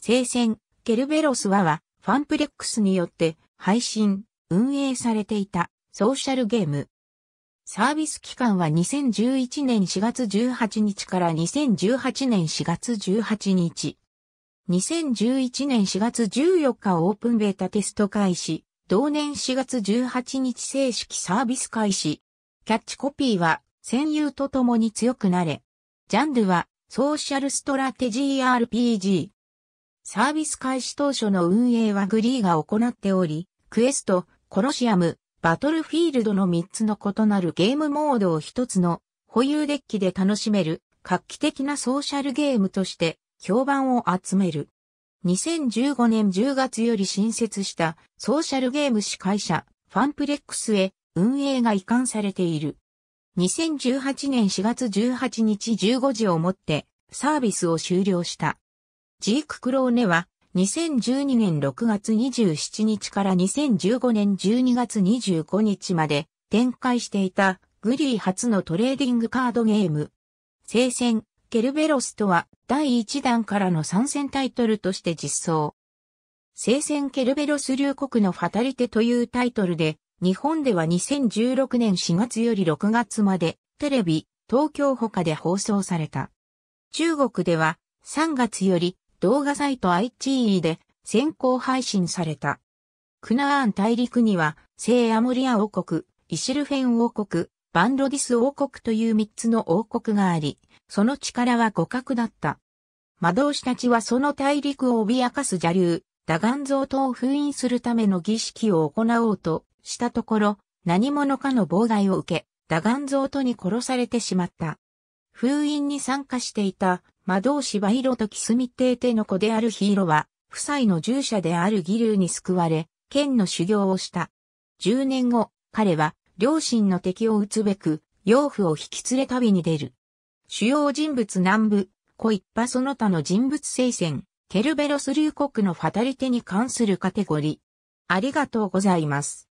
聖戦、ケルベロスはは、ファンプレックスによって配信、運営されていたソーシャルゲーム。サービス期間は2011年4月18日から2018年4月18日。2011年4月14日オープンベータテスト開始。同年4月18日正式サービス開始。キャッチコピーは戦友と共に強くなれ。ジャンルはソーシャルストラテジー RPG。サービス開始当初の運営はグリーが行っており、クエスト、コロシアム、バトルフィールドの3つの異なるゲームモードを1つの保有デッキで楽しめる画期的なソーシャルゲームとして評判を集める。2015年10月より新設したソーシャルゲーム司会者ファンプレックスへ運営が移管されている。2018年4月18日15時をもってサービスを終了した。ジーク・クローネは、2012年6月27日から2015年12月25日まで展開していたグリー初のトレーディングカードゲーム。聖戦、ケルベロスとは第1弾からの参戦タイトルとして実装。聖戦ケルベロス流国のファタリテというタイトルで、日本では2016年4月より6月までテレビ、東京他で放送された。中国では3月より動画サイト i g e で先行配信された。クナーン大陸には、聖アムリア王国、イシルフェン王国、バンロディス王国という三つの王国があり、その力は互角だった。魔導士たちはその大陸を脅かす邪竜、ダガン像等を封印するための儀式を行おうとしたところ、何者かの妨害を受け、ダガン像とに殺されてしまった。封印に参加していた魔導士はヒロとキスミテーテの子であるヒーロは、夫妻の従者である義ーに救われ、剣の修行をした。10年後、彼は、両親の敵を撃つべく、養父を引き連れ旅に出る。主要人物南部、コ一派その他の人物聖戦、ケルベロス流国のファタリテに関するカテゴリー。ありがとうございます。